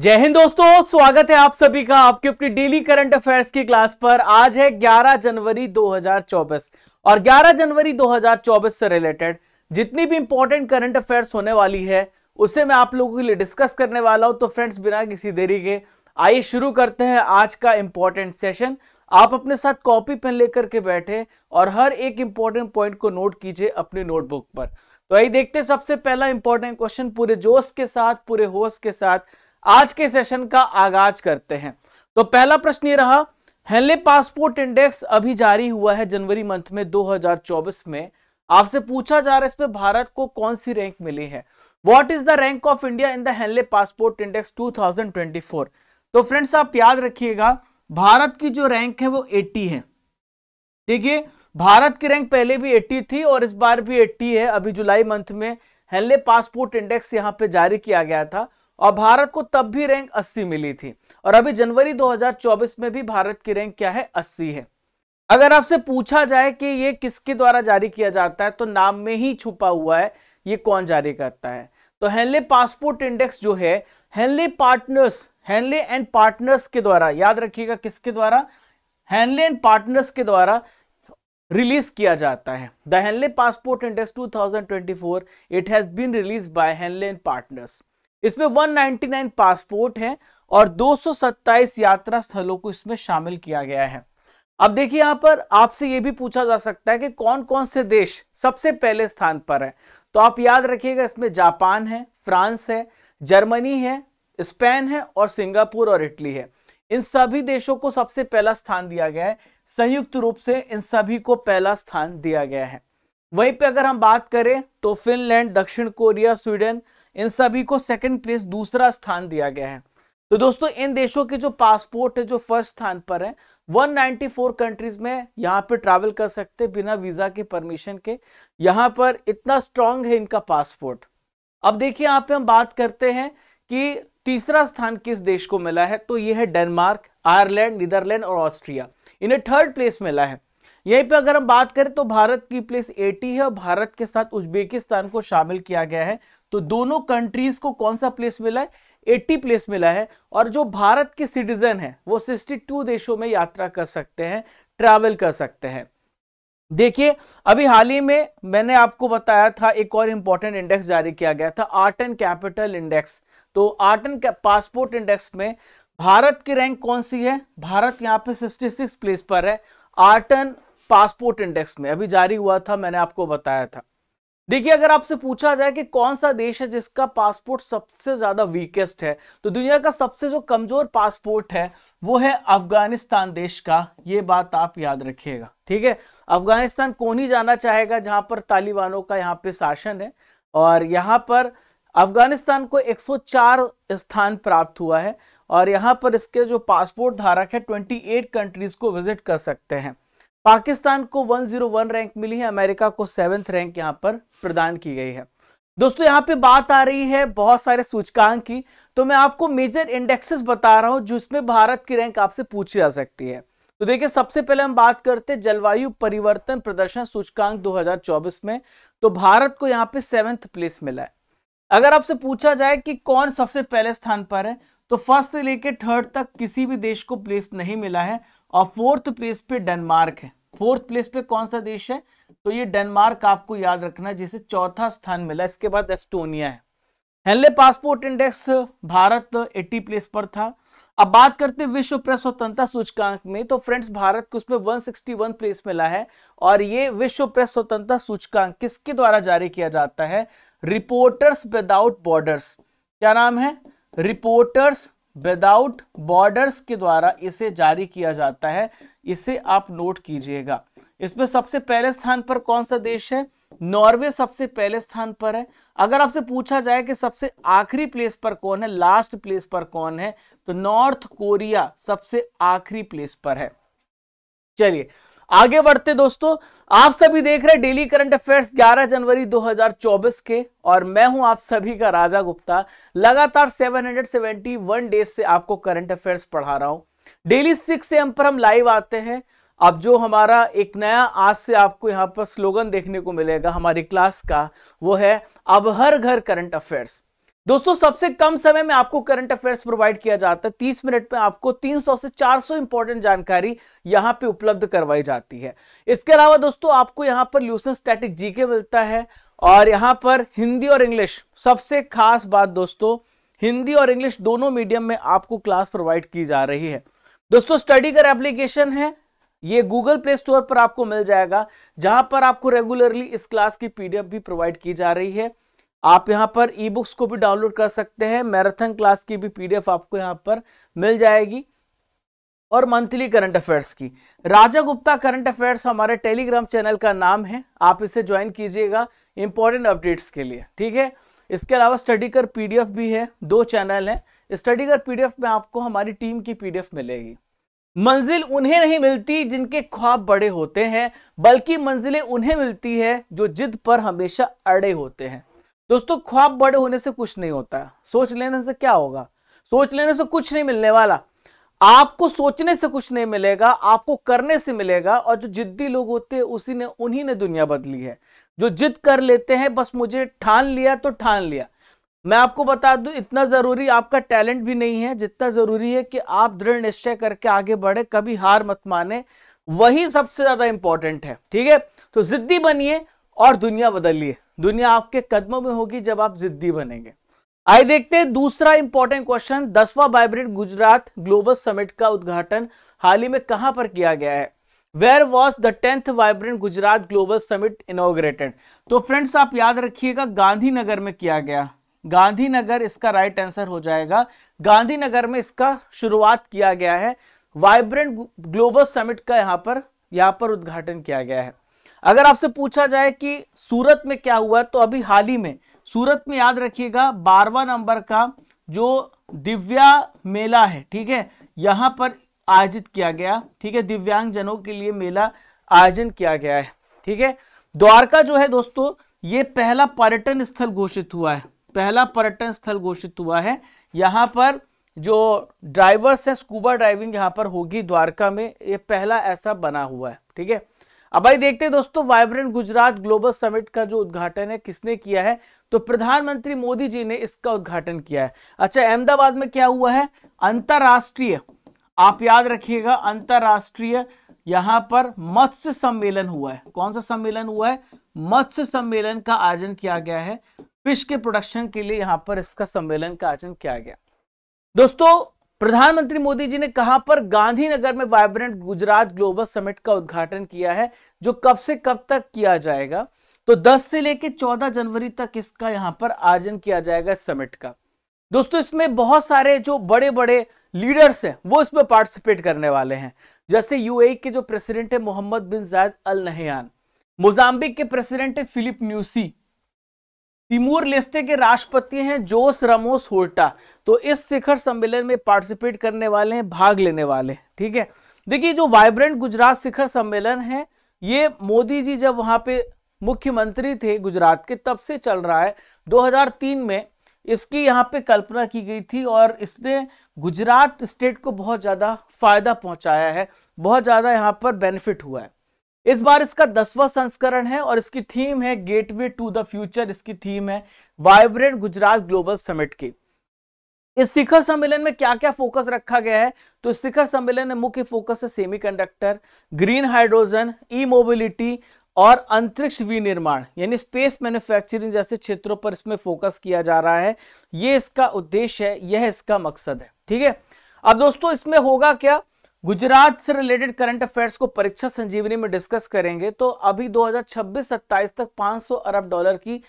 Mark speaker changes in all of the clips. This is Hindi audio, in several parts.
Speaker 1: जय हिंद दोस्तों स्वागत है आप सभी का आपके अपनी डेली करंट अफेयर्स की क्लास पर आज है 11 जनवरी 2024 और 11 जनवरी 2024 से रिलेटेड जितनी भी इंपॉर्टेंट करंट अफेयर्स होने वाली है उसे मैं आप लोगों के लिए डिस्कस करने वाला हूं तो फ्रेंड्स बिना किसी देरी के आइए शुरू करते हैं आज का इंपॉर्टेंट सेशन आप अपने साथ कॉपी पेन लेकर के बैठे और हर एक इंपॉर्टेंट पॉइंट को नोट कीजिए अपनी नोटबुक पर तो यही देखते सबसे पहला इंपॉर्टेंट क्वेश्चन पूरे जोश के साथ पूरे होश के साथ आज के सेशन का आगाज करते हैं तो पहला प्रश्न ये रहा हेनले पासपोर्ट इंडेक्स अभी जारी हुआ है जनवरी मंथ में 2024 में आपसे पूछा जा रहा है इसमें भारत को कौन सी रैंक मिली है what is the rank of India in the Henley passport index 2024 तो फ्रेंड्स आप याद रखिएगा भारत की जो रैंक है वो 80 है देखिए भारत की रैंक पहले भी 80 थी और इस बार भी 80 है अभी जुलाई मंथ में हेनले पासपोर्ट इंडेक्स यहाँ पे जारी किया गया था और भारत को तब भी रैंक 80 मिली थी और अभी जनवरी 2024 में भी भारत की रैंक क्या है 80 है अगर आपसे पूछा जाए कि ये किसके द्वारा जारी किया जाता है तो नाम में ही छुपा हुआ है ये कौन जारी करता है तो हेनले पासपोर्ट इंडेक्स जो है Henley partners Henley and partners के द्वारा याद रखिएगा किसके द्वारा हेनले एंड पार्टनर्स के द्वारा रिलीज किया जाता है the Henley passport index 2024 it has been release by Henley and partners इसमें 199 पासपोर्ट हैं और 227 यात्रा स्थलों को इसमें शामिल किया गया है अब देखिए यहां पर आपसे यह भी पूछा जा सकता है कि कौन कौन से देश सबसे पहले स्थान पर है तो आप याद रखिएगा इसमें जापान है फ्रांस है जर्मनी है स्पेन है और सिंगापुर और इटली है इन सभी देशों को सबसे पहला स्थान दिया गया है संयुक्त रूप से इन सभी को पहला स्थान दिया गया है वहीं पे अगर हम बात करें तो फिनलैंड दक्षिण कोरिया स्वीडन इन सभी को सेकंड प्लेस दूसरा स्थान दिया गया है तो दोस्तों इन देशों के जो पासपोर्ट है जो फर्स्ट स्थान पर है 194 कंट्रीज में यहाँ पे ट्रैवल कर सकते बिना वीजा के परमिशन के यहाँ पर इतना स्ट्रांग है इनका पासपोर्ट अब देखिए यहाँ पे हम बात करते हैं कि तीसरा स्थान किस देश को मिला है तो ये है डेनमार्क आयरलैंड नीदरलैंड और ऑस्ट्रिया इन्हें थर्ड प्लेस मिला है यहीं पे अगर हम बात करें तो भारत की प्लेस 80 है और भारत के साथ उज्बेकिस्तान को शामिल किया गया है तो दोनों कंट्रीज को कौन सा प्लेस मिला है 80 प्लेस मिला है और जो भारत के सिटीजन है वो 62 देशों में यात्रा कर सकते हैं ट्रैवल कर सकते हैं देखिए अभी हाल ही में मैंने आपको बताया था एक और इंपॉर्टेंट इंडेक्स जारी किया गया था आर्ट एंड कैपिटल इंडेक्स तो आर्ट एंड पासपोर्ट इंडेक्स में भारत की रैंक कौन सी है भारत यहाँ पे 66 प्लेस पर है आर्ट एंड पासपोर्ट इंडेक्स में अभी जारी हुआ था मैंने आपको बताया था देखिए अगर आपसे पूछा जाए कि कौन सा देश है जिसका पासपोर्ट सबसे ज्यादा वीकेस्ट है तो दुनिया का सबसे जो कमजोर पासपोर्ट है वो है अफगानिस्तान देश का ये बात आप याद रखिएगा ठीक है अफगानिस्तान कौन ही जाना चाहेगा जहां पर तालिबानों का यहाँ पे शासन है और यहाँ पर अफगानिस्तान को 104 स्थान प्राप्त हुआ है और यहाँ पर इसके जो पासपोर्ट धारक है 28 कंट्रीज को विजिट कर सकते हैं पाकिस्तान को 101 रैंक मिली है अमेरिका को सेवेंथ रैंक यहां पर प्रदान की गई है दोस्तों यहाँ पे बात आ रही है बहुत सारे सूचकांक की तो मैं आपको मेजर इंडेक्सेस बता रहा हूं जिसमें भारत की रैंक आपसे पूछी जा सकती है तो देखिए सबसे पहले हम बात करते हैं जलवायु परिवर्तन प्रदर्शन सूचकांक 2024 में तो भारत को यहाँ पे सेवेंथ प्लेस मिला है अगर आपसे पूछा जाए कि कौन सबसे पहले स्थान पर है तो फर्स्ट से लेकर थर्ड तक किसी भी देश को प्लेस नहीं मिला है और फोर्थ प्लेस पे डेनमार्क है फोर्थ प्लेस पे कौन सा देश है तो ये डेनमार्क आपको याद रखना जिसे चौथा स्थान मिला इसके बाद एस्टोनिया है Henley passport index Bharat eighty place पर था अब बात करते विश्व प्रेस स्वतंत्रता सूचकांक में तो फ्रेंड्स भारत को उसमें 161 प्लेस मिला है और ये विश्व प्रेस स्वतंत्रता सूचकांक किसके द्वारा जारी किया जाता है रिपोर्टर्स विदाउट बॉर्डर्स क्या नाम है रिपोर्टर्स विदाउट बॉर्डर्स के द्वारा इसे जारी किया जाता है इसे आप नोट कीजिएगा इसमें सबसे पहले स्थान पर कौन सा देश है नॉर्वे सबसे पहले स्थान पर है अगर आपसे पूछा जाए कि सबसे आखिरी प्लेस पर कौन है लास्ट प्लेस पर कौन है तो नॉर्थ कोरिया सबसे आखिरी प्लेस पर है चलिए आगे बढ़ते दोस्तों आप सभी देख रहे डेली करंट अफेयर्स 11 जनवरी 2024 के और मैं हूं आप सभी का राजा गुप्ता लगातार 771 डेज से आपको करंट अफेयर्स पढ़ा रहा हूं डेली सिक्स एम पर हम लाइव आते हैं अब जो हमारा एक नया आज से आपको यहां पर स्लोगन देखने को मिलेगा हमारी क्लास का वो है अब हर घर करंट अफेयर्स दोस्तों सबसे कम समय में आपको करंट अफेयर्स प्रोवाइड किया जाता है 30 मिनट में आपको 300 से 400 इंपॉर्टेंट जानकारी यहां पे उपलब्ध करवाई जाती है इसके अलावा दोस्तों आपको यहां पर ल्यूसन स्टैटिक जीके मिलता है और यहां पर हिंदी और इंग्लिश सबसे खास बात दोस्तों हिंदी और इंग्लिश दोनों मीडियम में आपको क्लास प्रोवाइड की जा रही है दोस्तों स्टडी कर एप्लीकेशन है ये गूगल प्ले स्टोर पर आपको मिल जाएगा जहां पर आपको रेगुलरली इस क्लास की पीडीएफ भी प्रोवाइड की जा रही है आप यहाँ पर ई बुक्स को भी डाउनलोड कर सकते हैं मैराथन क्लास की भी पीडीएफ आपको यहाँ पर मिल जाएगी और मंथली करंट अफेयर्स की राजा गुप्ता करंट अफेयर्स हमारे टेलीग्राम चैनल का नाम है आप इसे ज्वाइन कीजिएगा इंपॉर्टेंट अपडेट्स के लिए ठीक है इसके अलावा स्टडी कर पीडीएफ भी है दो चैनल है स्टडी कर पीडीएफ में आपको हमारी टीम की पीडीएफ मिलेगी मंजिल उन्हें नहीं मिलती जिनके ख्वाब बड़े होते हैं बल्कि मंजिलें उन्हें मिलती है जो जिद पर हमेशा अड़े होते हैं दोस्तों ख्वाब बड़े होने से कुछ नहीं होता है सोच लेने से क्या होगा सोच लेने से कुछ नहीं मिलने वाला आपको सोचने से कुछ नहीं मिलेगा आपको करने से मिलेगा और जो जिद्दी लोग होते हैं उसी ने उन्हीं ने दुनिया बदली है जो जिद कर लेते हैं बस मुझे ठान लिया तो ठान लिया मैं आपको बता दूं इतना ज़रूरी आपका टैलेंट भी नहीं है जितना ज़रूरी है कि आप दृढ़ निश्चय करके आगे बढ़े कभी हार मत माने वही सबसे ज़्यादा इंपॉर्टेंट है ठीक है तो ज़िद्दी बनिए और दुनिया बदलिए दुनिया आपके कदमों में होगी जब आप जिद्दी बनेंगे आइए देखते हैं दूसरा इंपॉर्टेंट क्वेश्चन दसवां वाइब्रेंट गुजरात ग्लोबल समिट का उद्घाटन हाल ही में कहां पर किया गया है where was the tenth Vibrant Gujarat global summit inaugurated तो फ्रेंड्स आप याद रखिएगा गांधीनगर में किया गया गांधीनगर इसका राइट आंसर हो जाएगा गांधीनगर में इसका शुरुआत किया गया है वाइब्रेंट ग्लोबल समिट का यहां पर यहां पर उद्घाटन किया गया है अगर आपसे पूछा जाए कि सूरत में क्या हुआ तो अभी हाल ही में सूरत में याद रखिएगा बारवा नंबर का जो दिव्या मेला है ठीक है यहाँ पर आयोजित किया गया ठीक है दिव्यांग जनों के लिए मेला आयोजन किया गया है ठीक है द्वारका जो है दोस्तों ये पहला पर्यटन स्थल घोषित हुआ है पहला पर्यटन स्थल घोषित हुआ है यहाँ पर जो ड्राइवर्स है स्कूबा ड्राइविंग यहाँ पर होगी द्वारका में ये पहला ऐसा बना हुआ है ठीक है अब भाई देखते हैं दोस्तों वाइब्रेंट गुजरात ग्लोबल समिट का जो उद्घाटन है किसने किया है तो प्रधानमंत्री मोदी जी ने इसका उद्घाटन किया है अच्छा अहमदाबाद में क्या हुआ है अंतरराष्ट्रीय आप याद रखिएगा अंतरराष्ट्रीय यहां पर मत्स्य सम्मेलन हुआ है कौन सा सम्मेलन हुआ है मत्स्य सम्मेलन का आयोजन किया गया है फिश के प्रोडक्शन के लिए यहां पर इसका सम्मेलन का आयोजन किया गया दोस्तों प्रधानमंत्री मोदी जी ने कहां पर गांधीनगर में वाइब्रेंट गुजरात ग्लोबल समिट का उद्घाटन किया है जो कब से कब तक किया जाएगा तो 10 से लेकर 14 जनवरी तक इसका यहां पर आयोजन किया जाएगा समिट का दोस्तों इसमें बहुत सारे जो बड़े बड़े लीडर्स हैं वो इसमें पार्टिसिपेट करने वाले हैं जैसे यूएई के जो प्रेसिडेंट है Mohammed bin Zayed Al Nahyan Mozambique के प्रेसिडेंट है फिलिप न्यूसी तिमूर लेस्ते के राष्ट्रपति हैं जोस रमोस होल्टा तो इस शिखर सम्मेलन में पार्टिसिपेट करने वाले हैं भाग लेने वाले ठीक है देखिए जो वाइब्रेंट गुजरात शिखर सम्मेलन है ये मोदी जी जब वहाँ पे मुख्यमंत्री थे गुजरात के तब से चल रहा है 2003 में इसकी यहाँ पे कल्पना की गई थी और इसने गुजरात स्टेट को बहुत ज़्यादा फायदा पहुंचाया है बहुत ज़्यादा यहाँ पर बेनिफिट हुआ है इस बार इसका दसवां संस्करण है और इसकी थीम है गेटवे टू द फ्यूचर इसकी थीम है वाइब्रेंट गुजरात ग्लोबल समिट की इस शिखर सम्मेलन में क्या क्या फोकस रखा गया है तो शिखर सम्मेलन में मुख्य फोकस है semiconductor, green hydrogen e mobility और अंतरिक्ष विनिर्माण यानी स्पेस मैन्युफैक्चरिंग जैसे क्षेत्रों पर इसमें फोकस किया जा रहा है ये इसका उद्देश्य है यह इसका मकसद है ठीक है अब दोस्तों इसमें होगा क्या गुजरात से रिलेटेड करंट अफेयर्स को परीक्षा संजीवनी में डिस्कस करेंगे तो अभी 2026-27 तक 500 अरब डॉलर की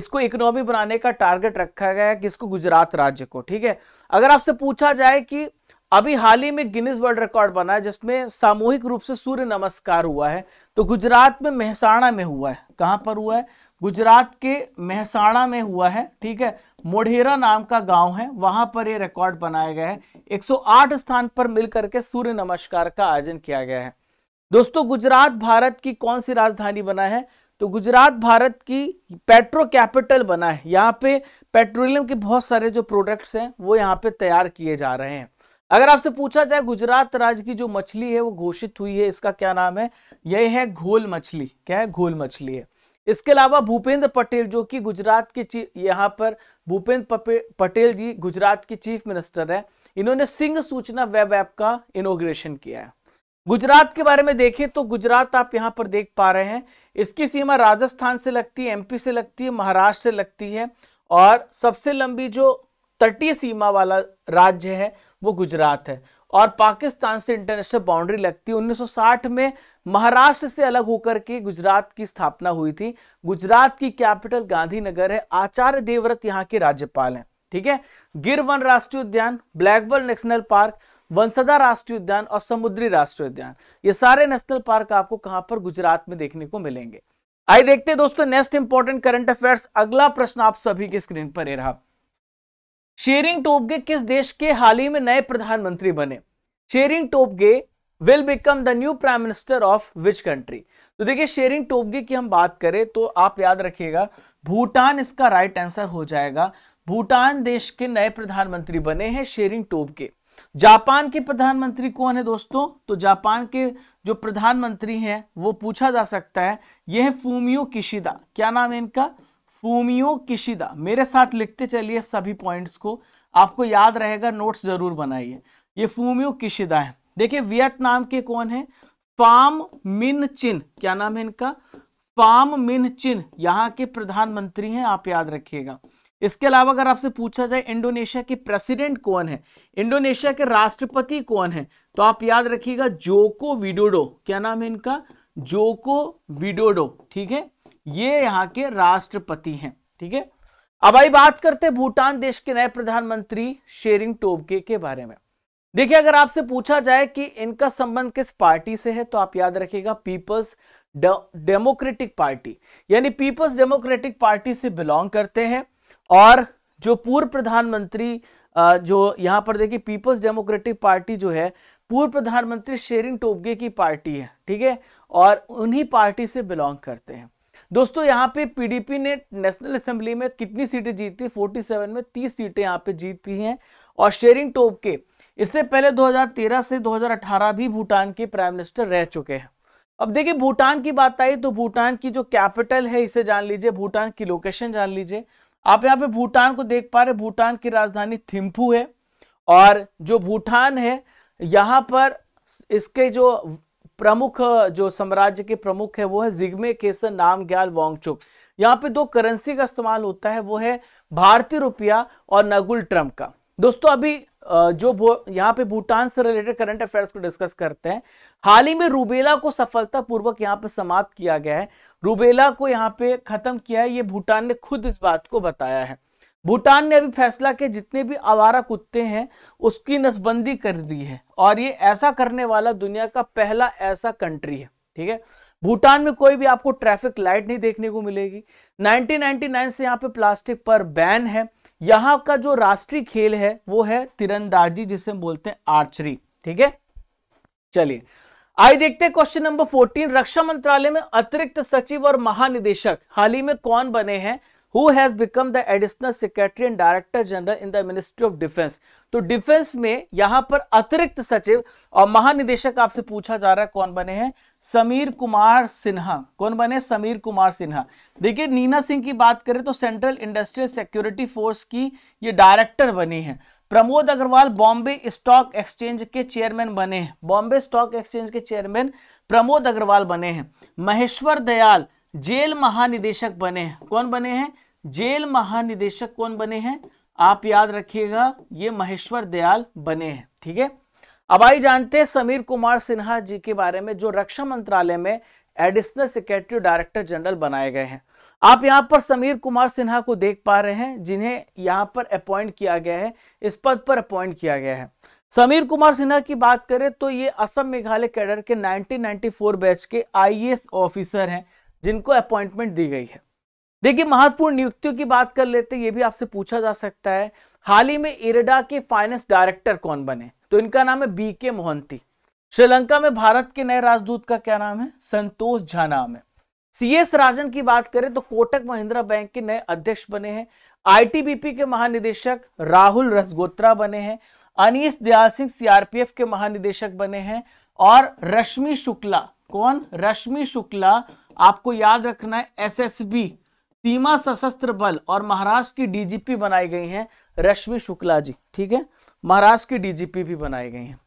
Speaker 1: इसको इकोनॉमी बनाने का टारगेट रखा गया है किसको गुजरात राज्य को ठीक है अगर आपसे पूछा जाए कि अभी हाल ही में गिनीज वर्ल्ड रिकॉर्ड बना है जिसमें सामूहिक रूप से सूर्य नमस्कार हुआ है तो गुजरात में मेहसाणा में हुआ है कहां पर हुआ है गुजरात के मेहसाणा में हुआ है ठीक है मोढेरा नाम का गांव है वहां पर ये रिकॉर्ड बनाया गया है 108 स्थान पर मिलकर के सूर्य नमस्कार का आयोजन किया गया है दोस्तों गुजरात भारत की कौन सी राजधानी बना है तो गुजरात भारत की पेट्रो कैपिटल बना है यहाँ पे पेट्रोलियम के बहुत सारे जो प्रोडक्ट्स हैं वो यहाँ पे तैयार किए जा रहे हैं अगर आपसे पूछा जाए गुजरात राज्य की जो मछली है वो घोषित हुई है इसका क्या नाम है यह है घोल मछली क्या है घोल मछली है इसके अलावा भूपेंद्र पटेल जो कि गुजरात के यहाँ पर भूपेंद्र पटेल जी गुजरात के चीफ मिनिस्टर हैं इन्होंने सिंह सूचना वेब ऐप का इनोग्रेशन किया है गुजरात के बारे में देखें तो गुजरात आप यहाँ पर देख पा रहे हैं इसकी सीमा राजस्थान से लगती है एमपी से लगती है महाराष्ट्र से लगती है और सबसे लंबी जो तटीय सीमा वाला राज्य है वो गुजरात है और पाकिस्तान से इंटरनेशनल बाउंड्री लगती है 1960 में महाराष्ट्र से अलग होकर के गुजरात की स्थापना हुई थी गुजरात की कैपिटल गांधीनगर है आचार्य देवव्रत यहाँ के राज्यपाल हैं ठीक है गिर वन राष्ट्रीय उद्यान ब्लैकबल नेशनल पार्क वंसदा राष्ट्रीय उद्यान और समुद्री राष्ट्रीय उद्यान ये सारे नेशनल पार्क आपको कहां पर गुजरात में देखने को मिलेंगे आइए देखते हैं दोस्तों नेक्स्ट इंपॉर्टेंट करंट अफेयर्स अगला प्रश्न आप सभी के स्क्रीन पर रहा शेरिंग टोपगे किस देश के हाल ही में नए प्रधानमंत्री बने Tshering Tobgay will become the new prime minister of which country तो देखिए शेरिंग टोपगे की हम बात करें तो आप याद रखिएगा भूटान इसका राइट आंसर हो जाएगा भूटान देश के नए प्रधानमंत्री बने हैं शेरिंग टोपगे जापान के प्रधानमंत्री कौन है दोस्तों तो जापान के जो प्रधानमंत्री हैं वो पूछा जा सकता है यह फूमियो किशिदा क्या नाम है इनका फूमियो किशिदा मेरे साथ लिखते चलिए सभी पॉइंट्स को आपको याद रहेगा नोट्स जरूर बनाइए ये फूमियो किशिदा है देखिए वियतनाम के कौन है फाम मिन चिन क्या नाम है इनका फाम मिन चिन यहाँ के प्रधानमंत्री हैं आप याद रखिएगा इसके अलावा अगर आपसे पूछा जाए इंडोनेशिया के प्रेसिडेंट कौन है इंडोनेशिया के राष्ट्रपति कौन है तो आप याद रखिएगा जोको विडोडो क्या नाम है इनका जोको विडोडो ठीक है ये यहाँ के राष्ट्रपति हैं ठीक है अब आई बात करते हैं भूटान देश के नए प्रधानमंत्री शेरिंग टोबगे के बारे में देखिए अगर आपसे पूछा जाए कि इनका संबंध किस पार्टी से है तो आप याद रखिएगा पीपल्स डेमोक्रेटिक पार्टी यानी पीपल्स डेमोक्रेटिक पार्टी से बिलोंग करते हैं और जो पूर्व प्रधानमंत्री जो यहां पर देखिए पीपल्स डेमोक्रेटिक पार्टी जो है पूर्व प्रधानमंत्री शेरिंग टोबगे की पार्टी है ठीक है और उन्हीं पार्टी से बिलोंग करते हैं दोस्तों यहाँ पे पीडीपी ने नेशनल असेंबली में कितनी सीटें जीती 47 में 30 सीटें यहाँ पे जीती हैं और शेरिंग टोप के इससे पहले 2013 से 2018 भी भूटान के प्राइम मिनिस्टर रह चुके हैं अब देखिए भूटान की बात आई तो भूटान की जो कैपिटल है इसे जान लीजिए भूटान की लोकेशन जान लीजिए आप यहाँ पे भूटान को देख पा रहे भूटान की राजधानी थिम्फू है और जो भूटान है यहाँ पर इसके जो प्रमुख जो साम्राज्य के प्रमुख है वो है जिग्मे केसर नाम ग्याल वोंगचुक यहाँ पे दो करेंसी का इस्तेमाल होता है वो है भारतीय रुपया और नगुल ट्रम्प का दोस्तों अभी जो यहाँ पे भूटान से रिलेटेड करंट अफेयर्स को डिस्कस करते हैं हाल ही में रूबेला को सफलतापूर्वक यहाँ पे समाप्त किया गया है रूबेला को यहाँ पे खत्म किया है ये भूटान ने खुद इस बात को बताया है भूटान ने अभी फैसला के जितने भी आवारा कुत्ते हैं उसकी नसबंदी कर दी है और ये ऐसा करने वाला दुनिया का पहला ऐसा कंट्री है ठीक है भूटान में कोई भी आपको ट्रैफिक लाइट नहीं देखने को मिलेगी 1999 से यहाँ पे प्लास्टिक पर बैन है यहाँ का जो राष्ट्रीय खेल है वो है तिरंदाजी जिसे हम बोलते हैं आर्चरी ठीक है चलिए आई देखते हैं क्वेश्चन नंबर 14 रक्षा मंत्रालय में अतिरिक्त सचिव और महानिदेशक हाल ही में कौन बने हैं who has become the additional secretary and director general in the ministry of defence तो डिफेंस में यहां पर अतिरिक्त सचिव और महानिदेशक आपसे पूछा जा रहा है कौन बने हैं समीर कुमार सिन्हा कौन बने समीर कुमार सिन्हा देखिए नीना सिंह की बात करें तो सेंट्रल इंडस्ट्रियल सिक्योरिटी फोर्स की ये डायरेक्टर बनी है प्रमोद अग्रवाल बॉम्बे स्टॉक एक्सचेंज के चेयरमैन बने हैं बॉम्बे स्टॉक एक्सचेंज के चेयरमैन प्रमोद अग्रवाल बने हैं महेश्वर दयाल जेल महानिदेशक बने हैं कौन बने हैं जेल महानिदेशक कौन बने हैं आप याद रखिएगा ये महेश्वर दयाल बने हैं ठीक है अब आई जानते हैं समीर कुमार सिन्हा जी के बारे में जो रक्षा मंत्रालय में एडिशनल सेक्रेटरी डायरेक्टर जनरल बनाए गए हैं आप यहाँ पर समीर कुमार सिन्हा को देख पा रहे हैं जिन्हें यहाँ पर अपॉइंट किया गया है इस पद पर अपॉइंट किया गया है समीर कुमार सिन्हा की बात करें तो ये असम मेघालय कैडर के 1994 बैच के आईएएस ऑफिसर हैं जिनको अपॉइंटमेंट दी गई है देखिए महत्वपूर्ण नियुक्तियों की बात कर लेते हैं ये भी आपसे पूछा जा सकता है हाल ही में इरेडा के फाइनेंस डायरेक्टर कौन बने तो इनका नाम है बी के मोहंती श्रीलंका में भारत के नए राजदूत का क्या नाम है संतोष झा नाम है सीएस राजन की बात करें तो कोटक महिंद्रा बैंक के नए अध्यक्ष बने हैं आईटीबीपी के महानिदेशक राहुल रसगोत्रा बने हैं अनिस दया सिंह सीआरपीएफ के महानिदेशक बने हैं और रश्मि शुक्ला कौन रश्मि शुक्ला आपको याद रखना है एसएसबी सीमा सशस्त्र बल और महाराष्ट्र की डीजीपी बनाई गई हैं रश्मि शुक्ला जी ठीक है महाराष्ट्र की डीजीपी भी बनाई गई हैं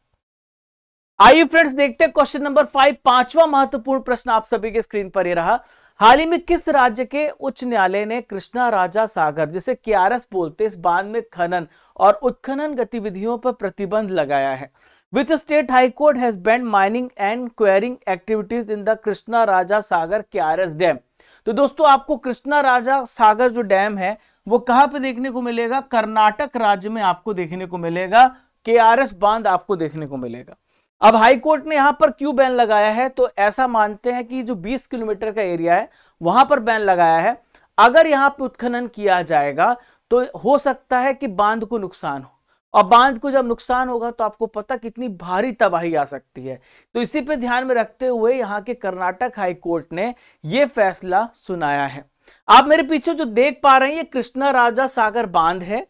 Speaker 1: आइए फ्रेंड्स देखते हैं क्वेश्चन नंबर फाइव पांचवा महत्वपूर्ण प्रश्न आप सभी के स्क्रीन पर ही रहा हाल ही में किस राज्य के उच्च न्यायालय ने कृष्णा राजा सागर जिसे क्यारस बोलते इस बांध में खनन और उत्खनन गतिविधियों पर प्रतिबंध लगाया है which state high court has banned mining and quarrying activities in the krishna raja sagar krs dam तो दोस्तों आपको कृष्णा राजा सागर जो डैम है वो कहाँ पे देखने को मिलेगा कर्नाटक राज्य में आपको देखने को मिलेगा के आर एस बांध आपको देखने को मिलेगा अब हाई कोर्ट ने यहां पर क्यों बैन लगाया है तो ऐसा मानते हैं कि जो 20 किलोमीटर का एरिया है वहां पर बैन लगाया है अगर यहां पे उत्खनन किया जाएगा तो हो सकता है कि बांध को नुकसान हो और बांध को जब नुकसान होगा तो आपको पता कितनी भारी तबाही आ सकती है तो इसी पे ध्यान में रखते हुए यहाँ के कर्नाटक हाई कोर्ट ने यह फैसला सुनाया है आप मेरे पीछे जो देख पा रहे हैं ये कृष्णा राजा सागर बांध है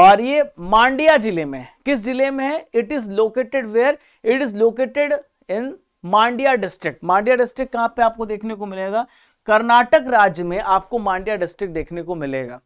Speaker 1: और ये मांडिया जिले में है किस जिले में है it is located where it is located in Mandya district Mandya district कहां पे आपको देखने को मिलेगा कर्नाटक राज्य में आपको मांडिया डिस्ट्रिक्ट देखने को मिलेगा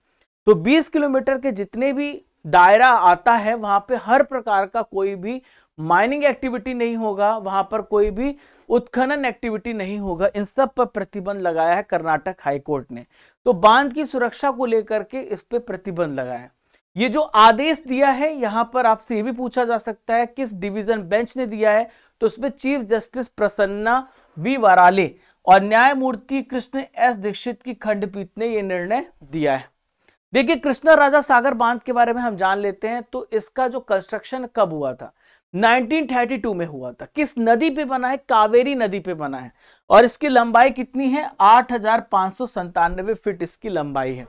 Speaker 1: तो 20 किलोमीटर के जितने भी दायरा आता है वहां पे हर प्रकार का कोई भी माइनिंग एक्टिविटी नहीं होगा वहां पर कोई भी उत्खनन एक्टिविटी नहीं होगा इन सब पर प्रतिबंध लगाया है कर्नाटक हाईकोर्ट ने तो बांध की सुरक्षा को लेकर के इस पर प्रतिबंध लगाया ये जो आदेश दिया है यहां पर आपसे ये भी पूछा जा सकता है किस डिवीजन बेंच ने दिया है तो उसमें चीफ जस्टिस प्रसन्ना वी वराले और न्यायमूर्ति कृष्ण एस दीक्षित की खंडपीठ ने यह निर्णय दिया है देखिए कृष्णा राजा सागर बांध के बारे में हम जान लेते हैं तो इसका जो कंस्ट्रक्शन कब हुआ था 1932 में हुआ था किस नदी पे बना है कावेरी नदी पे बना है और इसकी लंबाई कितनी है आठ फीट इसकी लंबाई है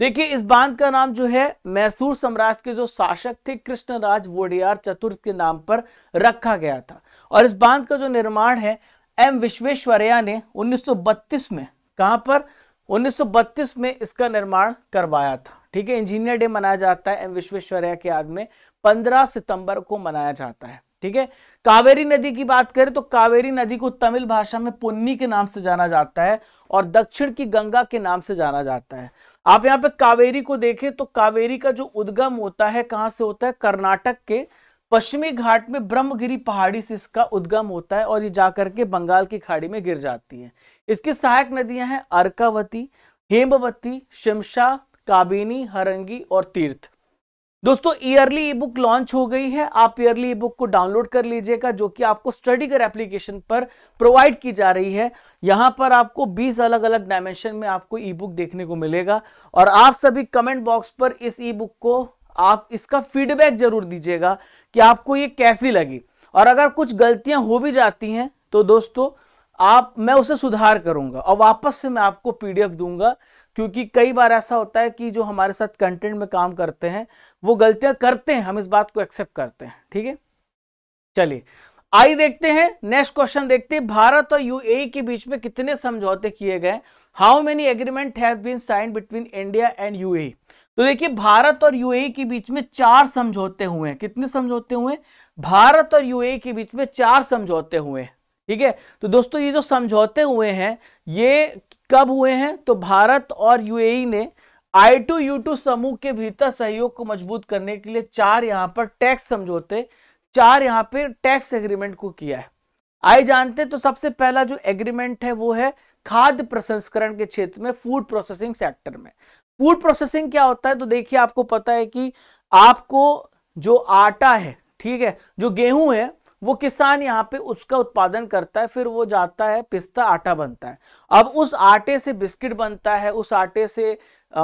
Speaker 1: देखिए इस बांध का नाम जो है मैसूर साम्राज्य के जो शासक थे कृष्णराज वोडियार चतुर्थ के नाम पर रखा गया था और इस बांध का जो निर्माण है एम विश्वेश्वरया ने 1932 में कहां पर 1932 में इसका निर्माण करवाया था ठीक है इंजीनियर डे मनाया जाता है एम विश्वेश्वरैया के याद में 15 सितंबर को मनाया जाता है ठीक है कावेरी नदी की बात करें तो कावेरी नदी को तमिल भाषा में पुन्नी के नाम से जाना जाता है और दक्षिण की गंगा के नाम से जाना जाता है आप यहाँ पे कावेरी को देखें तो कावेरी का जो उद्गम होता है कहाँ से होता है कर्नाटक के पश्चिमी घाट में ब्रह्मगिरी पहाड़ी से इसका उद्गम होता है और ये जाकर के बंगाल की खाड़ी में गिर जाती है इसकी सहायक नदियां हैं अर्कावती हेमवती शिमशा काबिनी हरंगी और तीर्थ दोस्तों ईयरली ई बुक लॉन्च हो गई है आप ईयरली ई बुक को डाउनलोड कर लीजिएगा जो कि आपको स्टडी कर एप्लीकेशन पर प्रोवाइड की जा रही है यहां पर आपको 20 अलग अलग डायमेंशन में आपको ई बुक देखने को मिलेगा और आप सभी कमेंट बॉक्स पर इस ई बुक को आप इसका फीडबैक जरूर दीजिएगा कि आपको ये कैसी लगी और अगर कुछ गलतियां हो भी जाती हैं तो दोस्तों आप मैं उसे सुधार करूंगा और वापस से मैं आपको पीडीएफ दूंगा क्योंकि कई बार ऐसा होता है कि जो हमारे साथ कंटेंट में काम करते हैं वो गलतियां करते हैं हम इस बात को एक्सेप्ट करते हैं ठीक है चलिए आई देखते हैं नेक्स्ट क्वेश्चन देखते हैं भारत और यू के बीच में कितने समझौते किए गए how many agreement have been sign between India and तो देखिए भारत और यूएई के बीच में चार समझौते हुए हैं कितने समझौते हुए भारत और यूएई के बीच में चार समझौते हुए हैं ठीक है तो दोस्तों ये जो समझौते हुए हैं ये कब हुए हैं तो भारत और यूएई ने आई टू यू टू समूह के भीतर सहयोग को मजबूत करने के लिए चार यहां पर टैक्स समझौते चार यहां पर टैक्स एग्रीमेंट को किया है आए जानते तो सबसे पहला जो एग्रीमेंट है वो है खाद्य प्रसंस्करण के क्षेत्र में फूड प्रोसेसिंग सेक्टर में फूड प्रोसेसिंग क्या होता है तो देखिए आपको पता है कि आपको जो आटा है ठीक है जो गेहूं है वो किसान यहाँ पे उसका उत्पादन करता है फिर वो जाता है पिस्ता आटा बनता है अब उस आटे से बिस्किट बनता है उस आटे से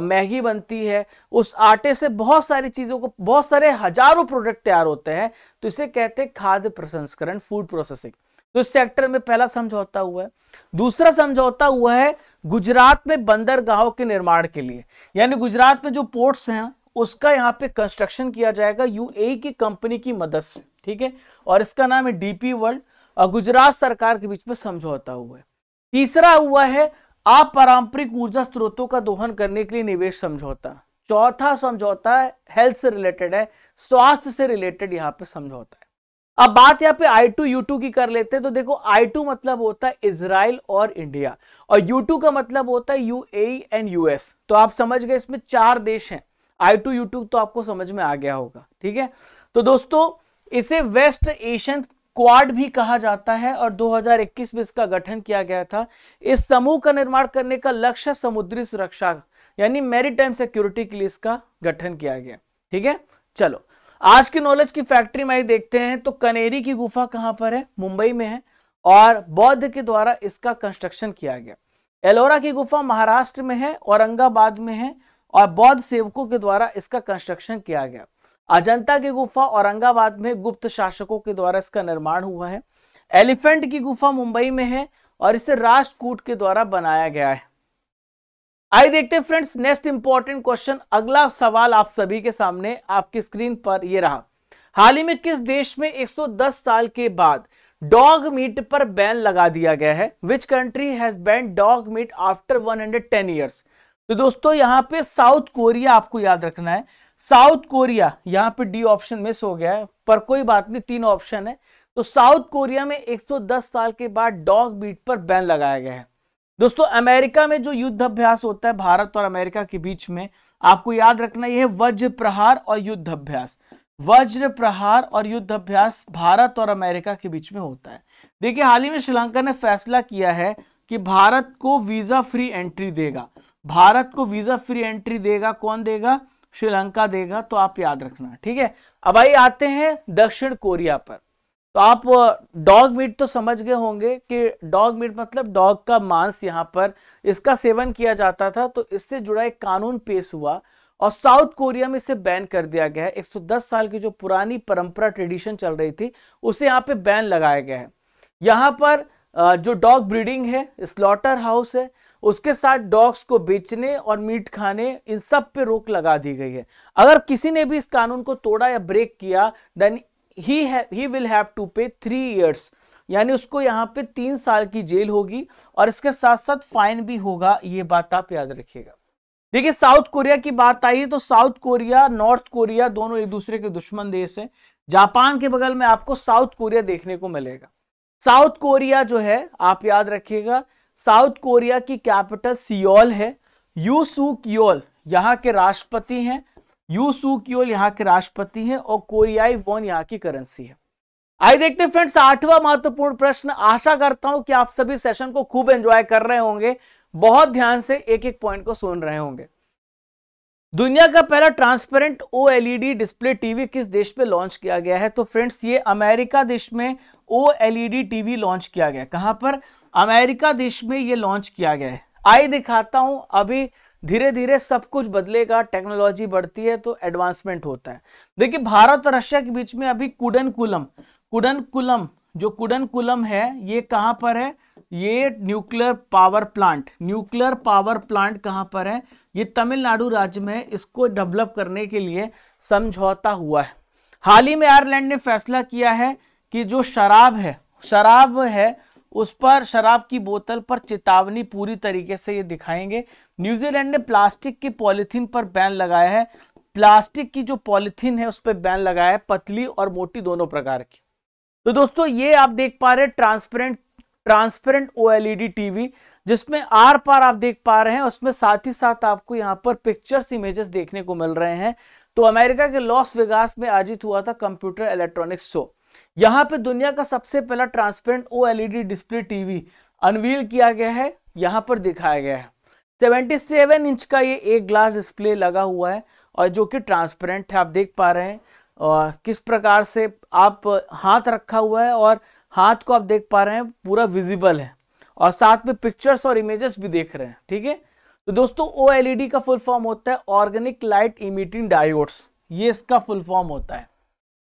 Speaker 1: मैगी बनती है उस आटे से बहुत सारी चीज़ों को बहुत सारे हजारों प्रोडक्ट तैयार होते हैं तो इसे कहते हैं खाद्य प्रसंस्करण फूड प्रोसेसिंग तो इस सेक्टर में पहला समझौता हुआ है दूसरा समझौता हुआ है गुजरात में बंदरगाहों के निर्माण के लिए यानी गुजरात में जो पोर्ट्स हैं उसका यहाँ पे कंस्ट्रक्शन किया जाएगा यूएई की कंपनी की मदद से ठीक है और इसका नाम है डीपी वर्ल्ड और गुजरात सरकार के बीच में समझौता हुआ है तीसरा हुआ है अपारंपरिक ऊर्जा स्रोतों का दोहन करने के लिए निवेश समझौता चौथा समझौता हेल्थ से रिलेटेड है स्वास्थ्य से रिलेटेड यहाँ पे समझौता है अब बात यहां पे आई टू यू टू की कर लेते हैं तो देखो आई टू मतलब होता है इसराइल और इंडिया और यू टू का मतलब होता है यू एंड यूएस तो आप समझ गए इसमें चार देश हैं आई टू यू टू तो आपको समझ में आ गया होगा ठीक है तो दोस्तों इसे वेस्ट एशियन क्वाड भी कहा जाता है और 2021 में इसका गठन किया गया था इस समूह का निर्माण करने का लक्ष्य समुद्री सुरक्षा यानी मेरी सिक्योरिटी के लिए इसका गठन किया गया ठीक है चलो आज के नॉलेज की फैक्ट्री में देखते हैं तो कनेरी की गुफा कहाँ पर है मुंबई में है और बौद्ध के द्वारा इसका कंस्ट्रक्शन किया गया एलोरा की गुफा महाराष्ट्र में है औरंगाबाद में है और बौद्ध सेवकों के द्वारा इसका कंस्ट्रक्शन किया गया अजंता की गुफा औरंगाबाद में गुप्त शासकों के द्वारा इसका निर्माण हुआ है एलिफेंट की गुफा मुंबई में है और इसे राष्ट्रकूट के द्वारा बनाया गया है आइए देखते हैं फ्रेंड्स नेक्स्ट इंपॉर्टेंट क्वेश्चन अगला सवाल आप सभी के सामने आपकी स्क्रीन पर यह रहा हाल ही में किस देश में 110 साल के बाद डॉग मीट पर बैन लगा दिया गया है which country has ban dog meat after 110 years तो दोस्तों यहाँ पे साउथ कोरिया आपको याद रखना है साउथ कोरिया यहाँ पे डी ऑप्शन मिस हो गया है पर कोई बात नहीं तीन ऑप्शन है तो साउथ कोरिया में 110 साल के बाद डॉग मीट पर बैन लगाया गया है दोस्तों अमेरिका में जो युद्ध अभ्यास होता है भारत और अमेरिका के बीच में आपको याद रखना यह वज्र प्रहार और युद्ध अभ्यास वज्र प्रहार और युद्ध अभ्यास भारत और अमेरिका के बीच में होता है देखिए हाल ही में श्रीलंका ने फैसला किया है कि भारत को वीजा फ्री एंट्री देगा भारत को वीजा फ्री एंट्री देगा कौन देगा श्रीलंका देगा तो आप याद रखना ठीक है अब आइए आते हैं दक्षिण कोरिया पर तो आप डॉग मीट तो समझ गए होंगे कि डॉग मीट मतलब डॉग का मांस यहाँ पर इसका सेवन किया जाता था तो इससे जुड़ा एक कानून पेश हुआ और साउथ कोरिया में इसे बैन कर दिया गया है 110 साल की जो पुरानी परंपरा ट्रेडिशन चल रही थी उसे यहाँ पे बैन लगाया गया है यहाँ पर जो डॉग ब्रीडिंग है स्लॉटर हाउस है उसके साथ डॉग्स को बेचने और मीट खाने इन सब पे रोक लगा दी गई है अगर किसी ने भी इस कानून को तोड़ा या ब्रेक किया then he he will have to pay three years यानी उसको यहाँ पे तीन साल की जेल होगी और इसके साथ साथ फाइन भी होगा ये बात आप याद रखिएगा देखिए साउथ कोरिया की बात आई है तो साउथ कोरिया नॉर्थ कोरिया दोनों एक दूसरे के दुश्मन देश हैं जापान के बगल में आपको साउथ कोरिया देखने को मिलेगा साउथ कोरिया जो है आप याद रखिएगा साउथ कोरिया की कैपिटल सियोल है यू सू क्योल यहाँ के राष्ट्रपति हैं यू सू क्योल यहाँ के राष्ट्रपति हैं और कोरियाई वॉन यहाँ की करेंसी है आइए देखते हैं फ्रेंड्स आठवां महत्वपूर्ण प्रश्न आशा करता हूं कि आप सभी सेशन को खूब एंजॉय कर रहे होंगे बहुत ध्यान से एक एक पॉइंट को सुन रहे होंगे दुनिया का पहला transparent O LED display TV किस देश में लॉन्च किया गया है तो फ्रेंड्स ये अमेरिका देश में ओ एलईडी टीवी लॉन्च किया गया कहां पर अमेरिका देश में ये लॉन्च किया गया है आइए दिखाता हूं अभी धीरे धीरे सब कुछ बदलेगा टेक्नोलॉजी बढ़ती है तो एडवांसमेंट होता है देखिए भारत और रशिया के बीच में अभी कुडन कुलम कुडन कुलम जो कुडन कुलम है ये कहां पर है ये nuclear power plant nuclear power plant कहां पर है ये तमिलनाडु राज्य में इसको डेवलप करने के लिए समझौता हुआ है हाल ही में आयरलैंड ने फैसला किया है कि जो शराब है शराब है उस पर शराब की बोतल पर चेतावनी पूरी तरीके से ये दिखाएंगे न्यूजीलैंड ने प्लास्टिक की पॉलिथीन पर बैन लगाया है प्लास्टिक की जो पॉलिथीन है उस पर बैन लगाया है पतली और मोटी दोनों प्रकार की तो दोस्तों ये आप देख पा रहे हैं transparent transparent OLED TV e जिसमें आर पार आप देख पा रहे हैं उसमें साथ ही साथ आपको यहाँ पर पिक्चर्स इमेजेस देखने को मिल रहे हैं तो अमेरिका के लॉस वेगास में आयोजित हुआ था कंप्यूटर इलेक्ट्रॉनिक्स शो यहाँ पे दुनिया का सबसे पहला transparent OLED display TV unveil किया गया है यहाँ पर दिखाया गया है 77 इंच का ये एक ग्लास डिस्प्ले लगा हुआ है और जो कि ट्रांसपेरेंट है आप देख पा रहे हैं और किस प्रकार से आप हाथ रखा हुआ है और हाथ को आप देख पा रहे हैं पूरा विजिबल है और साथ में पिक्चर्स और इमेजेस भी देख रहे हैं ठीक है तो दोस्तों ओ e का फुल फॉर्म होता है ऑर्गेनिक लाइट इमिटिंग डायोड्स ये इसका फुल फॉर्म होता है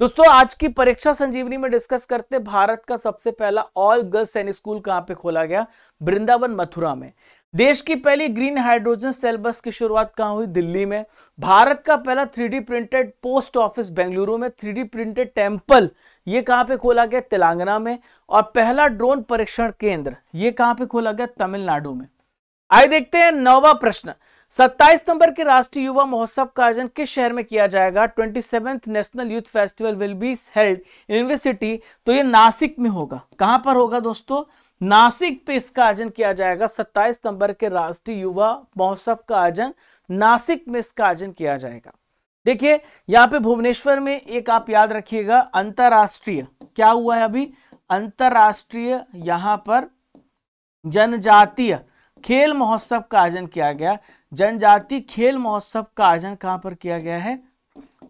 Speaker 1: दोस्तों आज की परीक्षा संजीवनी में डिस्कस करते हैं भारत का सबसे पहला ऑल गर्ल्स सैनिक स्कूल कहां पे खोला गया वृंदावन मथुरा में देश की पहली ग्रीन हाइड्रोजन सेल बस की शुरुआत कहां हुई दिल्ली में भारत का पहला three printed post office Bengaluru में थ्री प्रिंटेड टेम्पल ये कहां पे खोला गया तेलंगाना में और पहला ड्रोन परीक्षण केंद्र ये कहां पे खोला गया तमिलनाडु में आइए देखते हैं नौवा प्रश्न 27 सितंबर के राष्ट्रीय युवा महोत्सव का आयोजन किस शहर में किया जाएगा twenty national youth festival will be held in city तो ये नासिक में होगा कहां पर होगा दोस्तों नासिक पे इसका आयोजन किया जाएगा 27 सितंबर के राष्ट्रीय युवा महोत्सव का आयोजन नासिक में इसका आयोजन किया जाएगा देखिए यहां पे भुवनेश्वर में एक आप याद रखिएगा अंतरराष्ट्रीय क्या हुआ है अभी अंतरराष्ट्रीय यहां पर जनजातीय खेल महोत्सव का आयोजन किया गया जनजाति खेल महोत्सव का आयोजन कहां पर किया गया है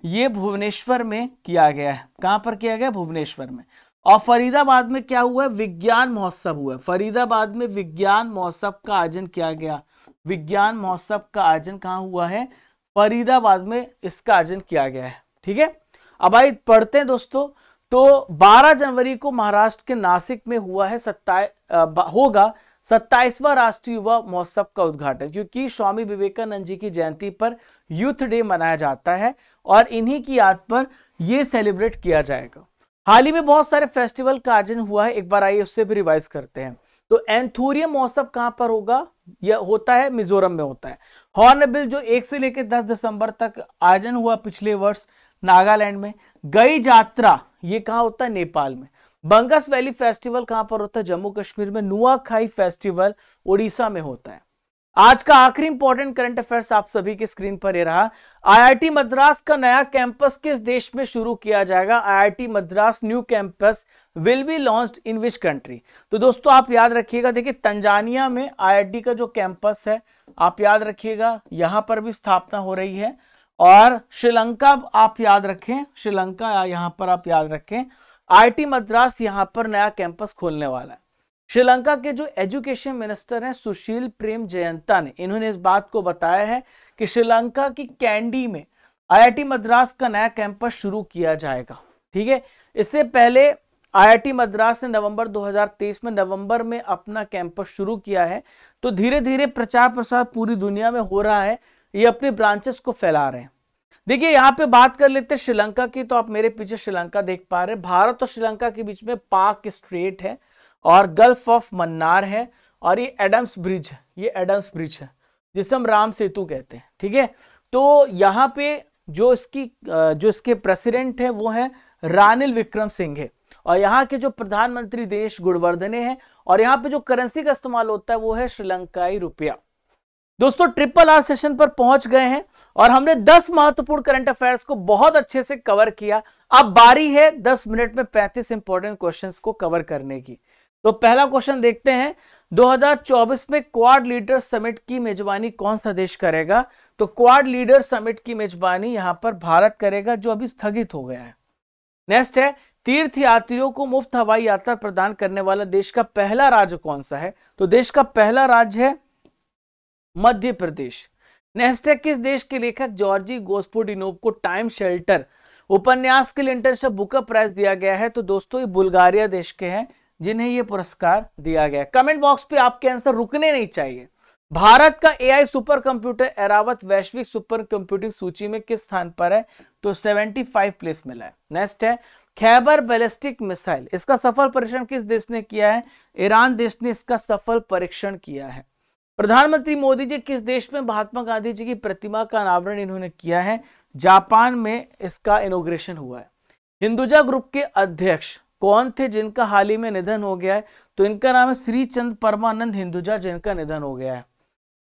Speaker 1: ये भुवनेश्वर में किया गया है कहां पर किया गया भुवनेश्वर में और फरीदाबाद में क्या हुआ है विज्ञान महोत्सव हुआ फरीदाबाद में विज्ञान महोत्सव का आयोजन किया गया विज्ञान महोत्सव का आयोजन कहाँ हुआ है फरीदाबाद में इसका आयोजन किया गया है ठीक है अब आइए पढ़ते हैं दोस्तों तो 12 जनवरी को महाराष्ट्र के नासिक में हुआ है सत्ताईस होगा सत्ताईसवा राष्ट्रीय युवा महोत्सव का उद्घाटन क्योंकि स्वामी विवेकानंद जी की जयंती पर यूथ डे मनाया जाता है और इन्हीं की याद पर यह सेलिब्रेट किया जाएगा हाल ही में बहुत सारे फेस्टिवल का आयोजन हुआ है एक बार आइए उससे भी रिवाइज करते हैं तो एंथोरियम महोत्सव कहां पर होगा यह होता है मिजोरम में होता है हॉर्नबिल जो एक से लेकर दस दिसंबर तक आयोजन हुआ पिछले वर्ष नागालैंड में गई यात्रा ये कहाँ होता है नेपाल में बंगस वैली फेस्टिवल कहाँ पर होता है जम्मू कश्मीर में नुआखाई फेस्टिवल उड़ीसा में होता है आज का आखिरी इंपॉर्टेंट करंट अफेयर्स आप सभी की स्क्रीन पर ये रहा आईआईटी मद्रास का नया कैंपस किस देश में शुरू किया जाएगा IIT Madras new campus will be launched in which country तो दोस्तों आप याद रखिएगा देखिए तंजानिया में आईआईटी का जो कैंपस है आप याद रखिएगा यहां पर भी स्थापना हो रही है और श्रीलंका आप याद रखें श्रीलंका यहां पर आप याद रखें आई मद्रास यहां पर नया कैंपस खोलने वाला है श्रीलंका के जो एजुकेशन मिनिस्टर हैं सुशील प्रेम जयंता ने इन्होंने इस बात को बताया है कि श्रीलंका की कैंडी में आईआईटी मद्रास का नया कैंपस शुरू किया जाएगा ठीक है इससे पहले आईआईटी मद्रास ने नवंबर 2023 में नवंबर में अपना कैंपस शुरू किया है तो धीरे धीरे प्रचार प्रसार पूरी दुनिया में हो रहा है ये अपने ब्रांचेस को फैला रहे हैं देखिए यहाँ पे बात कर लेते हैं श्रीलंका की तो आप मेरे पीछे श्रीलंका देख पा रहे हैं भारत और श्रीलंका के बीच में पाक स्ट्रेट है और गल्फ ऑफ मन्नार है और ये एडम्स ब्रिज है ये एडम्स ब्रिज है जिसे हम राम सेतु कहते हैं ठीक है तो यहाँ पे जो इसकी जो इसके प्रेसिडेंट है वो है रानिल विक्रम सिंह है और यहाँ के जो प्रधानमंत्री देश गुणवर्धने हैं और यहाँ पे जो करेंसी का इस्तेमाल होता है वो है श्रीलंकाई रुपया दोस्तों ट्रिपल आर सेशन पर पहुंच गए हैं और हमने 10 महत्वपूर्ण करंट अफेयर्स को बहुत अच्छे से कवर किया अब बारी है 10 मिनट में 35 इंपॉर्टेंट क्वेश्चंस को कवर करने की तो पहला क्वेश्चन देखते हैं 2024 में क्वाड लीडर समिट की मेजबानी कौन सा देश करेगा तो क्वाड लीडर समिट की मेजबानी यहां पर भारत करेगा जो अभी स्थगित हो गया है नेक्स्ट है तीर्थ यात्रियों को मुफ्त हवाई यात्रा प्रदान करने वाला देश का पहला राज्य कौन सा है तो देश का पहला राज्य है मध्य प्रदेश नेक्स्ट है किस देश के लेखक जॉर्जी गोस्पोडिनोव को टाइम शेल्टर उपन्यास के लिए बुक बुकर प्राइज दिया गया है तो दोस्तों ये बुल्गारिया देश के हैं जिन्हें यह पुरस्कार दिया गया कमेंट बॉक्स पे आपके आंसर रुकने नहीं चाहिए भारत का एआई सुपर कंप्यूटर एरावत वैश्विक सुपर कंप्यूटिंग सूची में किस स्थान पर है तो 75 प्लेस मिला है नेक्स्ट है खैबर बैलिस्टिक मिसाइल इसका सफल परीक्षण किस देश ने किया है ईरान देश ने इसका सफल परीक्षण किया है प्रधानमंत्री मोदी जी किस देश में महात्मा गांधी जी की प्रतिमा का अनावरण इन्होंने किया है जापान में इसका इनोग्रेशन हुआ है हिंदुजा ग्रुप के अध्यक्ष कौन थे जिनका हाल ही में निधन हो गया है तो इनका नाम है श्री चंद परमानंद हिंदुजा जिनका निधन हो गया है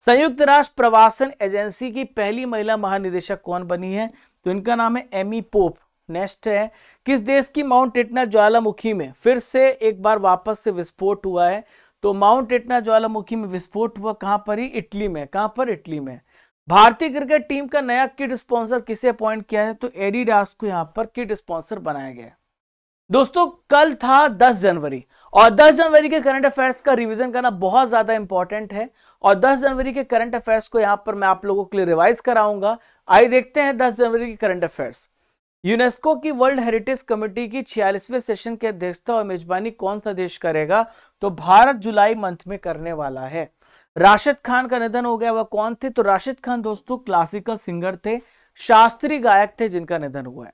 Speaker 1: संयुक्त राष्ट्र प्रवासन एजेंसी की पहली महिला महानिदेशक कौन बनी है तो इनका नाम है एमी पोप नेक्स्ट है किस देश की माउंट एटना ज्वालामुखी में फिर से एक बार वापस से विस्फोट हुआ है तो माउंट एटना ज्वालामुखी में विस्फोट हुआ कहां पर ही इटली में कहां पर इटली में भारतीय क्रिकेट टीम का नया किड स्पॉन्सर किसे अपॉइंट किया है तो एडीडास को यहां पर किड स्पॉन्सर बनाया गया है दोस्तों कल था 10 जनवरी और 10 जनवरी के करंट अफेयर्स का रिवीजन करना बहुत ज़्यादा इंपॉर्टेंट है और 10 जनवरी के करंट अफेयर्स को यहाँ पर मैं आप लोगों के लिए रिवाइज कराऊंगा आइए देखते हैं 10 जनवरी के करंट अफेयर्स यूनेस्को की वर्ल्ड हेरिटेज कमेटी की छियालीसवें सेशन की अध्यक्षता और मेजबानी कौन सा देश करेगा तो भारत जुलाई मंथ में करने वाला है राशिद खान का निधन हो गया वह कौन थे तो राशिद खान दोस्तों क्लासिकल सिंगर थे शास्त्रीय गायक थे जिनका निधन हुआ है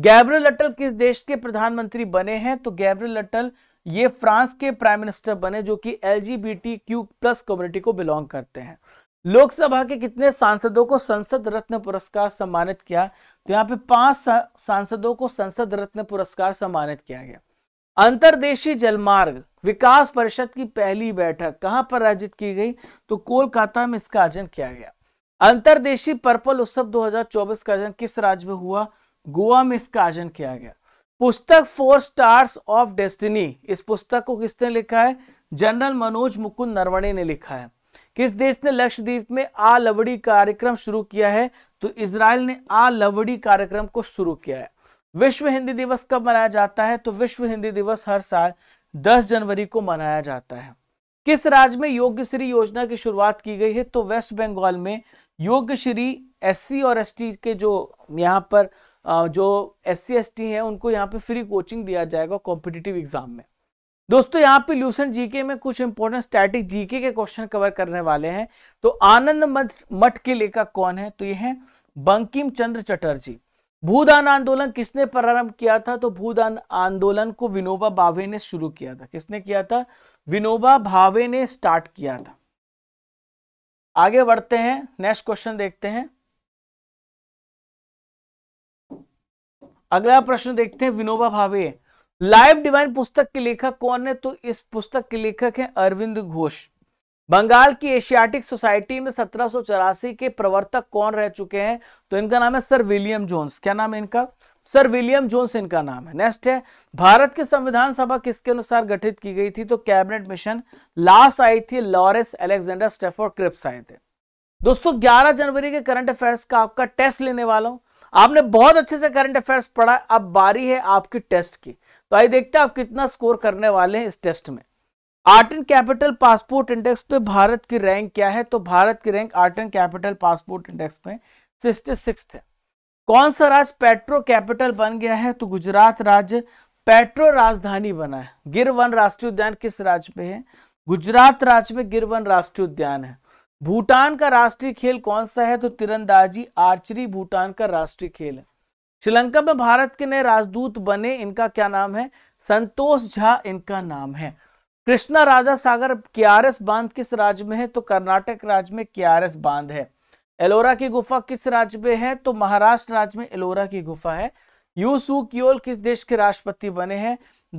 Speaker 1: गैब्रियल अटल किस देश के प्रधानमंत्री बने हैं तो गैब्रियल अटल ये फ्रांस के प्राइम मिनिस्टर बने जो कि एल क्यू प्लस कम्युनिटी को बिलोंग करते हैं लोकसभा के कितने सांसदों को संसद रत्न पुरस्कार सम्मानित किया तो यहाँ पे पांच सांसदों को संसद रत्न पुरस्कार सम्मानित किया गया अंतरदेशीय जलमार्ग विकास परिषद की पहली बैठक कहां पर आयोजित की गई तो कोलकाता में इसका आयोजन किया गया अंतरदेशीय पर्पल उत्सव 2024 का आयोजन किस राज्य में हुआ गोवा में इसका आयोजन किया गया पुस्तक फोर स्टार्स ऑफ डेस्टिनी इस पुस्तक को किसने लिखा है जनरल मनोज मुकुंद नरवणे ने लिखा है किस देश ने लक्षद्वीप में आ लवड़ी कार्यक्रम शुरू किया है तो इसराइल ने आ लवड़ी कार्यक्रम को शुरू किया है विश्व हिंदी दिवस कब मनाया जाता है तो विश्व हिंदी दिवस हर साल 10 जनवरी को मनाया जाता है किस राज्य में योग्यश्री योजना की शुरुआत की गई है तो वेस्ट बंगाल में योग्यश्री एससी और एसटी के जो यहाँ पर जो एस सी हैं उनको यहाँ पे फ्री कोचिंग दिया जाएगा कॉम्पिटिटिव एग्जाम में दोस्तों यहाँ पे ल्यूसेंट जीके में कुछ इंपॉर्टेंट स्टैटिक जीके के क्वेश्चन कवर करने वाले हैं तो आनंद मठ मठ के लेखक कौन है तो ये हैं बंकिम चंद्र चटर्जी भूदान आंदोलन किसने प्रारंभ किया था तो भूदान आंदोलन को विनोबा भावे ने शुरू किया था किसने किया था विनोबा भावे ने स्टार्ट किया था आगे बढ़ते हैं नेक्स्ट क्वेश्चन देखते हैं अगला प्रश्न देखते हैं विनोबा भावे लाइव डिवाइन पुस्तक के लेखक कौन है तो इस पुस्तक के लेखक हैं अरविंद घोष बंगाल की एशियाटिक सोसाइटी में सत्रह के प्रवर्तक कौन रह चुके हैं तो इनका नाम है सर विलियम जोन्स क्या नाम है इनका सर विलियम जोन्स इनका नाम है नेक्स्ट है भारत की संविधान सभा किसके अनुसार गठित की गई थी तो कैबिनेट मिशन लास्ट आई थी लॉरेंस अलेक्जेंडर स्टेफोर्ड क्रिप्स आए थे दोस्तों 11 जनवरी के करंट अफेयर्स का आपका टेस्ट लेने वाला हूं आपने बहुत अच्छे से करंट अफेयर्स पढ़ा अब बारी है आपकी टेस्ट की तो आइए देखते हैं आप कितना स्कोर करने वाले हैं इस टेस्ट में art and capital passport index पे भारत की रैंक क्या है तो भारत की rank art and capital passport index में सिक्सटी सिक्स है कौन सा राज्य पेट्रो कैपिटल बन गया है तो गुजरात राज्य पेट्रो राजधानी बना है गिर वन राष्ट्रीय उद्यान किस राज्य में है गुजरात राज्य में गिर वन राष्ट्रीय उद्यान है भूटान का राष्ट्रीय खेल कौन सा है तो तिरंदाजी आर्चरी भूटान का राष्ट्रीय खेल है श्रीलंका में भारत के नए राजदूत बने इनका क्या नाम है संतोष झा इनका नाम है कृष्णा राजा सागर क्यारस बांध किस राज्य में है तो कर्नाटक राज्य में क्यारस बांध है एलोरा की गुफा किस राज्य में है तो महाराष्ट्र राज्य में एलोरा की गुफा है यू सू किस देश के राष्ट्रपति बने हैं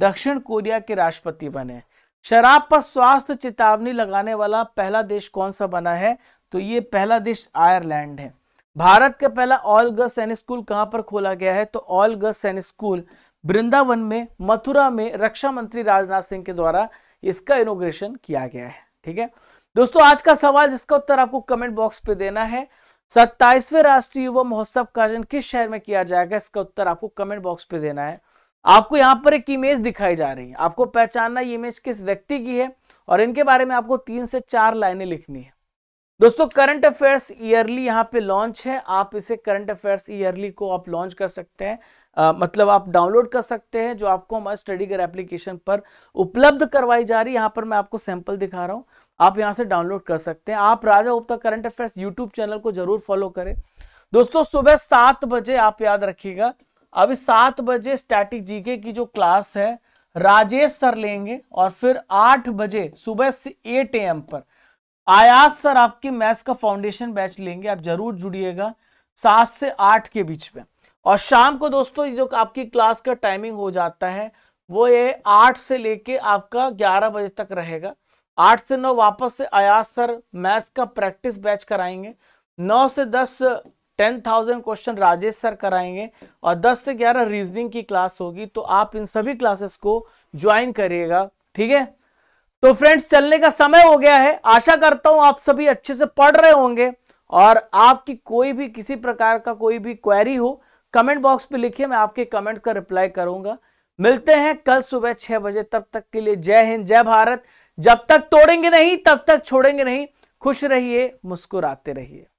Speaker 1: दक्षिण कोरिया के राष्ट्रपति बने हैं शराब पर स्वास्थ्य चेतावनी लगाने वाला पहला देश कौन सा बना है तो ये पहला देश आयरलैंड है भारत का पहला ऑल गर्ल्स सैनिक स्कूल कहां पर खोला गया है तो all girls Sainik school Vrindavan में मथुरा में रक्षा मंत्री राजनाथ सिंह के द्वारा इसका इनोग्रेशन किया गया है ठीक है दोस्तों आज का सवाल जिसका उत्तर आपको कमेंट बॉक्स पे देना है सत्ताईसवें राष्ट्रीय युवा महोत्सव का आयोजन किस शहर में किया जाएगा इसका उत्तर आपको कमेंट बॉक्स पे देना है आपको यहाँ पर एक इमेज दिखाई जा रही है आपको पहचानना ये इमेज किस व्यक्ति की है और इनके बारे में आपको तीन से चार लाइनें लिखनी है दोस्तों करंट अफेयर्स ईयरली यहाँ पे लॉन्च है आप इसे करंट अफेयर्स ईयरली को आप लॉन्च कर सकते हैं आ, मतलब आप डाउनलोड कर सकते हैं जो आपको हमारे स्टडी कर एप्लीकेशन पर उपलब्ध करवाई जा रही है यहाँ पर मैं आपको सैंपल दिखा रहा हूँ आप यहाँ से डाउनलोड कर सकते हैं आप Raja Gupta current affairs YouTube channel को जरूर फॉलो करें दोस्तों सुबह सात बजे आप याद रखिएगा अभी सात बजे स्टैटिक जीके की जो क्लास है राजेश सर लेंगे और फिर आठ बजे सुबह से एट एम पर आयास सर आपके मैथ्स का फाउंडेशन बैच लेंगे आप जरूर जुड़िएगा सात से आठ के बीच में और शाम को दोस्तों जो आपकी क्लास का टाइमिंग हो जाता है वो ये आठ से लेके आपका ग्यारह बजे तक रहेगा आठ से नौ वापस से आयास सर मैथ्स का प्रैक्टिस बैच कराएंगे नौ से दस ten thousand question Rajesh sir कराएंगे और दस से ग्यारह रीजनिंग की क्लास होगी तो आप इन सभी क्लासेस को ज्वाइन करिएगा ठीक है तो फ्रेंड्स चलने का समय हो गया है आशा करता हूं आप सभी अच्छे से पढ़ रहे होंगे और आपकी कोई भी किसी प्रकार का कोई भी क्वेरी हो कमेंट बॉक्स पे लिखिए मैं आपके कमेंट का रिप्लाई करूंगा मिलते हैं कल सुबह छह बजे तब तक के लिए जय हिंद जय भारत जब तक तोड़ेंगे नहीं तब तक छोड़ेंगे नहीं खुश रहिए मुस्कुराते रहिए